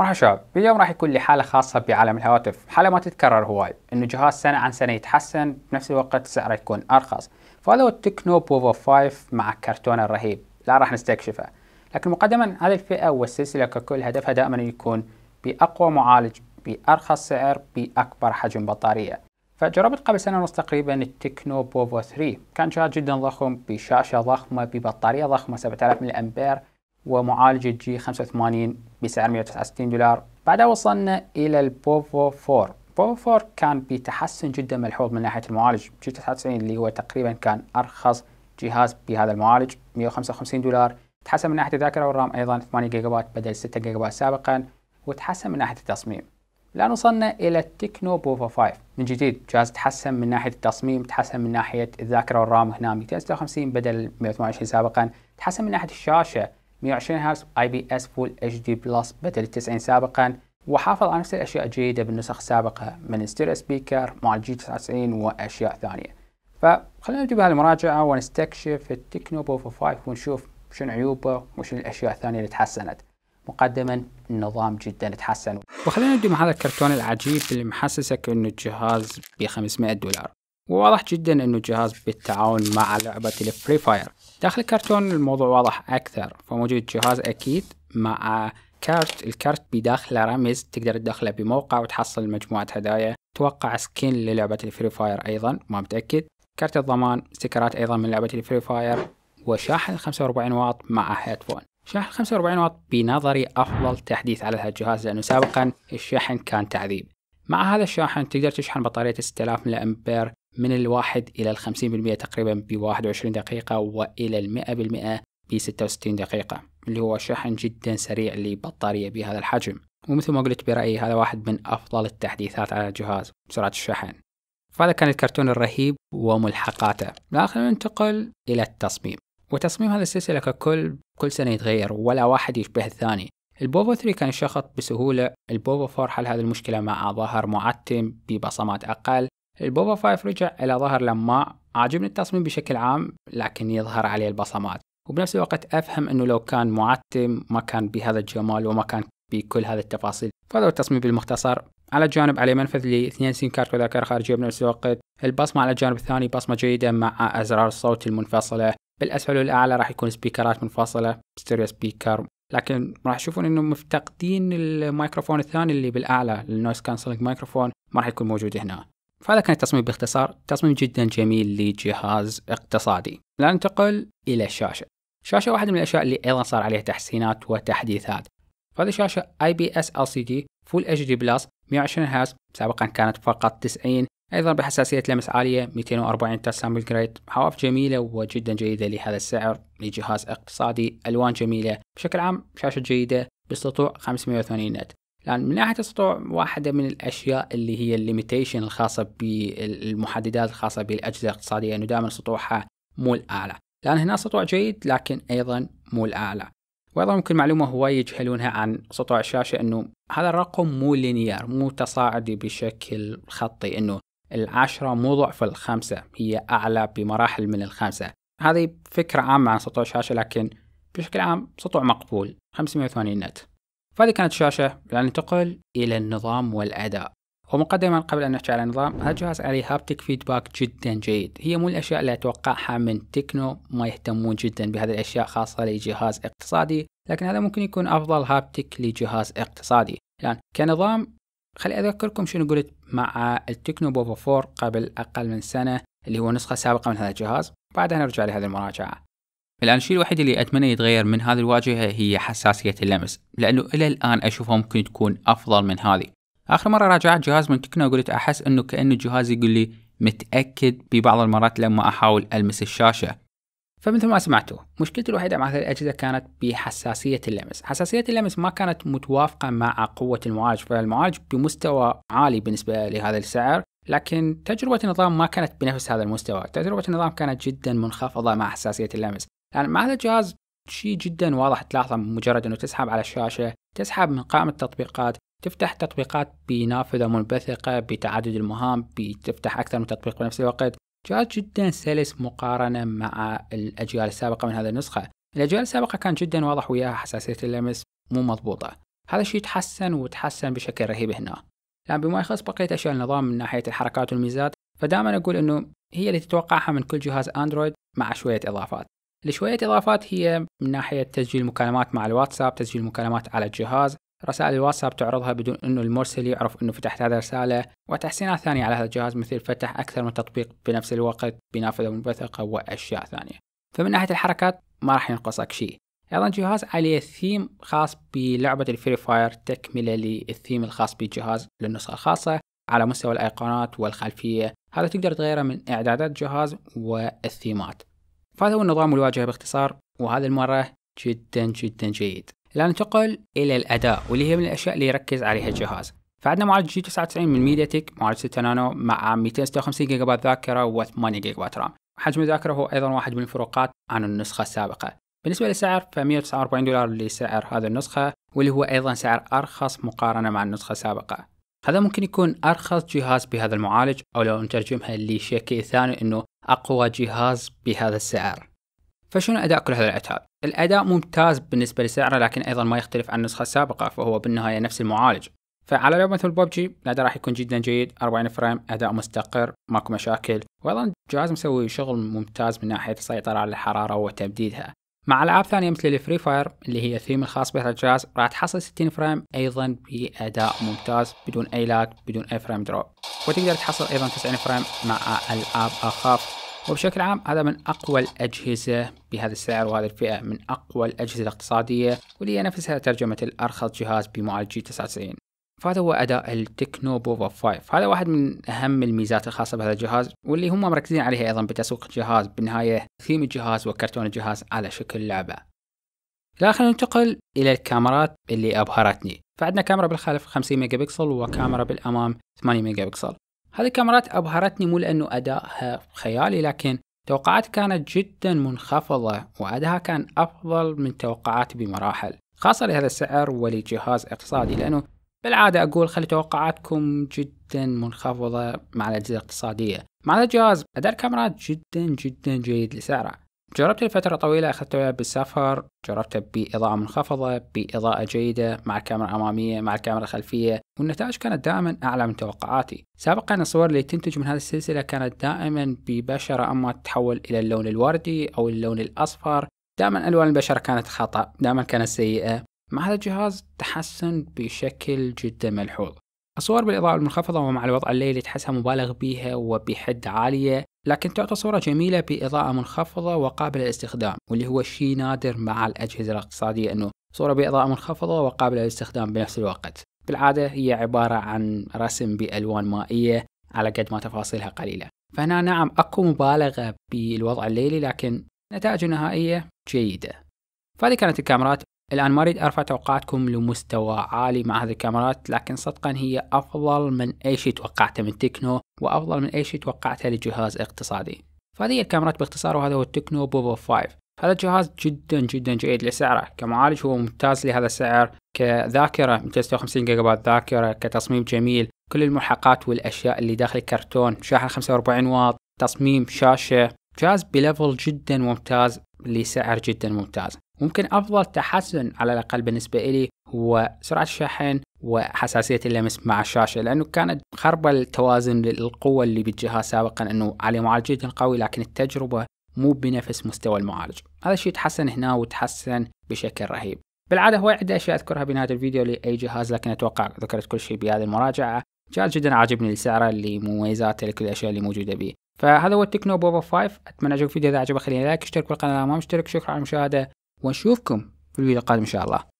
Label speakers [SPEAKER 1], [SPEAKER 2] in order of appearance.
[SPEAKER 1] مرحبا شباب اليوم راح يكون لي حالة خاصة بعالم الهواتف حالة ما تتكرر هواي انه جهاز سنة عن سنة يتحسن بنفس الوقت سعره يكون ارخص فهذا هو التكنو بوفو 5 مع كرتونه الرهيب لا راح نستكشفه لكن مقدما هذه الفئة والسلسلة ككل هدفها دائما يكون باقوى معالج بارخص سعر باكبر حجم بطارية فجربت قبل سنة ونص تقريبا التكنو بوفو 3 كان جهاز جدا ضخم بشاشة ضخمة ببطارية ضخمة 7000 ملي أمبير ومعالج جي 85 بسعر 169 دولار بعدها وصلنا إلى البوفو 4 بوفو 4 كان بتحسن جدا ملحوظ من ناحية المعالج جي 99 اللي هو تقريبا كان أرخص جهاز بهذا المعالج 155 دولار تحسن من ناحية الذاكرة والرام أيضا 8 جيجا بايت بدل 6 جيجا بايت سابقا وتحسن من ناحية التصميم الآن وصلنا إلى التكنو بوفو 5 من جديد جهاز تحسن من ناحية التصميم تحسن من ناحية الذاكرة والرام هنا 256 بدل 128 سابقا تحسن من ناحية الشاشة 120 هرتز اي بي اس فول اتش دي بلس بدل 90 سابقا وحافظ على نفس الاشياء الجيده بالنسخ السابقه من ستيريو سبيكر مع الجي 99 واشياء ثانيه فخلينا نجيبها للمراجعه ونستكشف التكنو بوفو 5 ونشوف شنو عيوبه وشنو الاشياء الثانيه اللي تحسنت مقدما النظام جدا تحسن وخلينا نبدأ مع هذا الكرتون العجيب اللي محسسك انه الجهاز ب 500 دولار وواضح جدا انه الجهاز بالتعاون مع لعبة الفري فاير داخل الكرتون الموضوع واضح أكثر فموجود جهاز أكيد مع كارت الكارت بداخله رمز تقدر تدخله بموقع وتحصل مجموعة هدايا توقع سكين للعبة الفري فاير أيضا ما متأكد كارت الضمان ستيكرات أيضا من لعبة الفري فاير وشاحن 45 واط مع هيدفون شاحن 45 واط بنظري أفضل تحديث على هذا الجهاز لأنه سابقا الشحن كان تعذيب مع هذا الشاحن تقدر تشحن بطارية 6000 ملي أمبير من الواحد إلى الخمسين بالمئة تقريبا بواحد وعشرين دقيقة وإلى المئة بالمئة بستة وستين دقيقة اللي هو شحن جدا سريع لبطارية بهذا الحجم ومثل ما قلت برأيي هذا واحد من أفضل التحديثات على الجهاز بسرعة الشحن فهذا كان الكرتون الرهيب وملحقاته لكن ننتقل إلى التصميم وتصميم هذا السلسلة ككل كل سنة يتغير ولا واحد يشبه الثاني البوفو 3 كان يشخط بسهولة البوفو 4 حل هذه المشكلة مع ظهر معتم ببصمات أقل البوبا فايف رجع إلى ظهر لما عاجبني التصميم بشكل عام لكن يظهر عليه البصمات وبنفس الوقت أفهم أنه لو كان معتم ما كان بهذا الجمال وما كان بكل هذه التفاصيل فهذا هو التصميم بالمختصر على الجانب عليه منفذ لاثنين سين كارت وذاكرة خارجية بنفس الوقت البصمة على الجانب الثاني بصمة جيدة مع أزرار الصوت المنفصلة بالأسفل والأعلى راح يكون سبيكرات منفصلة ستيريو سبيكر لكن راح تشوفون انه مفتقدين الميكروفون الثاني اللي بالاعلى النويز كانسلنج مايكروفون ما راح يكون موجود هنا فهذا كان التصميم باختصار تصميم جدا جميل لجهاز اقتصادي ننتقل إلى الشاشة الشاشة واحدة من الأشياء اللي أيضا صار عليها تحسينات وتحديثات فهذه شاشة IPS LCD Full HD Plus 120 هرتز سابقا كانت فقط 90 أيضا بحساسية لمس عالية 240 تسامبل جريد حواف جميلة وجدا جيدة لهذا السعر لجهاز اقتصادي ألوان جميلة بشكل عام شاشة جيدة باستطوع 580 نت الآن من ناحيه السطوع واحده من الاشياء اللي هي الليميتيشن الخاصه بالمحددات الخاصه بالاجهزه الاقتصاديه انه دائما سطوعها مو الاعلى لان هنا سطوع جيد لكن ايضا مو الاعلى وايضا ممكن معلومه هواي يجهلونها عن سطوع الشاشه انه هذا الرقم مو لينير مو تصاعدي بشكل خطي انه العشرة مو ضعف الخمسة هي أعلى بمراحل من الخمسة هذه فكرة عامة عن سطوع الشاشة لكن بشكل عام سطوع مقبول 580 نت فهذه كانت الشاشة لننتقل إلى النظام والأداء ومقدما قبل أن نحكي على النظام هذا الجهاز عليه هابتك فيدباك جدا جيد هي مو الأشياء اللي أتوقعها من تكنو ما يهتمون جدا بهذه الأشياء خاصة لجهاز اقتصادي لكن هذا ممكن يكون أفضل هابتك لجهاز اقتصادي الآن يعني كنظام خلي أذكركم شنو قلت مع التكنو بوفا 4 قبل أقل من سنة اللي هو نسخة سابقة من هذا الجهاز بعدها نرجع لهذه المراجعة الآن الشيء الوحيد اللي أتمنى يتغير من هذه الواجهة هي حساسية اللمس لأنه إلى الآن أشوفها ممكن تكون أفضل من هذه آخر مرة راجعت جهاز من تكنو وقلت أحس أنه كأنه الجهاز يقول لي متأكد ببعض المرات لما أحاول ألمس الشاشة فمثل ما سمعتوا مشكلتي الوحيدة مع هذه الأجهزة كانت بحساسية اللمس حساسية اللمس ما كانت متوافقة مع قوة المعالج فالمعالج بمستوى عالي بالنسبة لهذا السعر لكن تجربة النظام ما كانت بنفس هذا المستوى تجربة النظام كانت جدا منخفضة مع حساسية اللمس يعني مع هذا الجهاز شيء جدا واضح تلاحظه مجرد أنه تسحب على الشاشة تسحب من قائمة التطبيقات تفتح تطبيقات بنافذة منبثقة بتعدد المهام بتفتح أكثر من تطبيق بنفس الوقت جهاز جدا سلس مقارنة مع الأجيال السابقة من هذه النسخة الأجيال السابقة كان جدا واضح وياها حساسية اللمس مو مضبوطة هذا الشيء تحسن وتحسن بشكل رهيب هنا لان يعني بما يخص بقية أشياء النظام من ناحية الحركات والميزات فدائما أقول أنه هي اللي تتوقعها من كل جهاز أندرويد مع شوية إضافات لشوية إضافات هي من ناحية تسجيل مكالمات مع الواتساب تسجيل مكالمات على الجهاز رسائل الواتساب تعرضها بدون أنه المرسل يعرف أنه فتحت هذه الرسالة وتحسينات ثانية على هذا الجهاز مثل فتح أكثر من تطبيق بنفس الوقت بنافذة منبثقة وأشياء ثانية فمن ناحية الحركات ما راح ينقصك شيء أيضا جهاز عليه ثيم خاص بلعبة الفري فاير تكملة للثيم الخاص بالجهاز للنسخة الخاصة على مستوى الأيقونات والخلفية هذا تقدر تغيره من إعدادات الجهاز والثيمات فهذا هو النظام والواجهة باختصار وهذا المرة جدا جدا جيد الآن ننتقل إلى الأداء واللي هي من الأشياء اللي يركز عليها الجهاز فعندنا معالج جي 99 من ميديا تك معالج 6 نانو مع 256 جيجا بايت ذاكرة و8 جيجا بايت رام حجم الذاكرة هو أيضا واحد من الفروقات عن النسخة السابقة بالنسبة للسعر ف 149 دولار لسعر هذه النسخة واللي هو أيضا سعر أرخص مقارنة مع النسخة السابقة هذا ممكن يكون أرخص جهاز بهذا المعالج أو لو نترجمها لشكل ثاني أنه أقوى جهاز بهذا السعر فشنو أداء كل هذا العتاب؟ الأداء ممتاز بالنسبة لسعره لكن أيضا ما يختلف عن النسخة السابقة فهو بالنهاية نفس المعالج فعلى لعبة مثل ببجي الأداء راح يكون جدا جيد 40 فريم أداء مستقر ماكو مشاكل وأيضا الجهاز مسوي شغل ممتاز من ناحية السيطرة على الحرارة وتبديدها مع العاب ثانيه مثل الفري فاير اللي هي الثيم الخاص بهذا الجهاز راح تحصل 60 فريم ايضا باداء ممتاز بدون اي لاك بدون اي فريم دروب وتقدر تحصل ايضا 90 فريم مع العاب اخاف وبشكل عام هذا من اقوى الاجهزه بهذا السعر وهذه الفئه من اقوى الاجهزه الاقتصاديه واللي هي نفسها ترجمه الارخص جهاز بمعالج جي 99 فهذا هو اداء التكنو بوفا 5 هذا واحد من اهم الميزات الخاصه بهذا الجهاز واللي هم مركزين عليها ايضا بتسويق الجهاز بالنهايه ثيم الجهاز وكرتون الجهاز على شكل لعبه الان خلينا ننتقل الى الكاميرات اللي ابهرتني فعندنا كاميرا بالخلف 50 ميجا بكسل وكاميرا بالامام 8 ميجا بكسل هذه الكاميرات ابهرتني مو لانه ادائها خيالي لكن توقعات كانت جدا منخفضة وأداها كان أفضل من توقعاتي بمراحل خاصة لهذا السعر ولجهاز اقتصادي لأنه بالعادة أقول خلي توقعاتكم جدا منخفضة مع الأجهزة الاقتصادية مع هذا الجهاز أداء الكاميرات جدا جدا جيد لسعره جربته لفترة طويلة أخذته بالسفر جربته بإضاءة منخفضة بإضاءة جيدة مع الكاميرا الأمامية مع الكاميرا الخلفية والنتائج كانت دائما أعلى من توقعاتي سابقا الصور اللي تنتج من هذه السلسلة كانت دائما ببشرة أما تتحول إلى اللون الوردي أو اللون الأصفر دائما ألوان البشرة كانت خطأ دائما كانت سيئة مع هذا الجهاز تحسن بشكل جدا ملحوظ الصور بالإضاءة المنخفضة ومع الوضع الليلي تحسها مبالغ بيها وبحد عالية لكن تعطي صورة جميلة بإضاءة منخفضة وقابلة للاستخدام واللي هو شيء نادر مع الأجهزة الاقتصادية أنه صورة بإضاءة منخفضة وقابلة للاستخدام بنفس الوقت بالعادة هي عبارة عن رسم بألوان مائية على قد ما تفاصيلها قليلة فهنا نعم أكو مبالغة بالوضع الليلي لكن نتائج النهائية جيدة فهذه كانت الكاميرات الآن ما أريد أرفع توقعاتكم لمستوى عالي مع هذه الكاميرات لكن صدقا هي أفضل من أي شيء توقعته من تكنو وأفضل من أي شيء توقعته لجهاز اقتصادي فهذه الكاميرات باختصار وهذا هو التكنو بوبو 5 هذا الجهاز جدا جدا جيد لسعره كمعالج هو ممتاز لهذا السعر كذاكرة 256 جيجا بايت ذاكرة كتصميم جميل كل الملحقات والأشياء اللي داخل الكرتون شاحن 45 واط تصميم شاشة جهاز بليفل جدا ممتاز لسعر جدا ممتاز ممكن أفضل تحسن على الأقل بالنسبة إلي هو سرعة الشحن وحساسية اللمس مع الشاشة لأنه كانت خربة التوازن للقوة اللي بالجهاز سابقا أنه عليه معالج جدا قوي لكن التجربة مو بنفس مستوى المعالج هذا الشيء تحسن هنا وتحسن بشكل رهيب بالعادة هو عدة أشياء أذكرها بنهاية الفيديو لأي جهاز لكن أتوقع ذكرت كل شيء بهذه المراجعة جهاز جدا عاجبني لسعره مميزاته لكل الأشياء اللي موجودة به فهذا هو التكنو بوبا 5 أتمنى عجبك الفيديو إذا عجبك خليني لايك اشترك بالقناة ما مشترك شكرا على المشاهدة ونشوفكم في الفيديو القادم إن شاء الله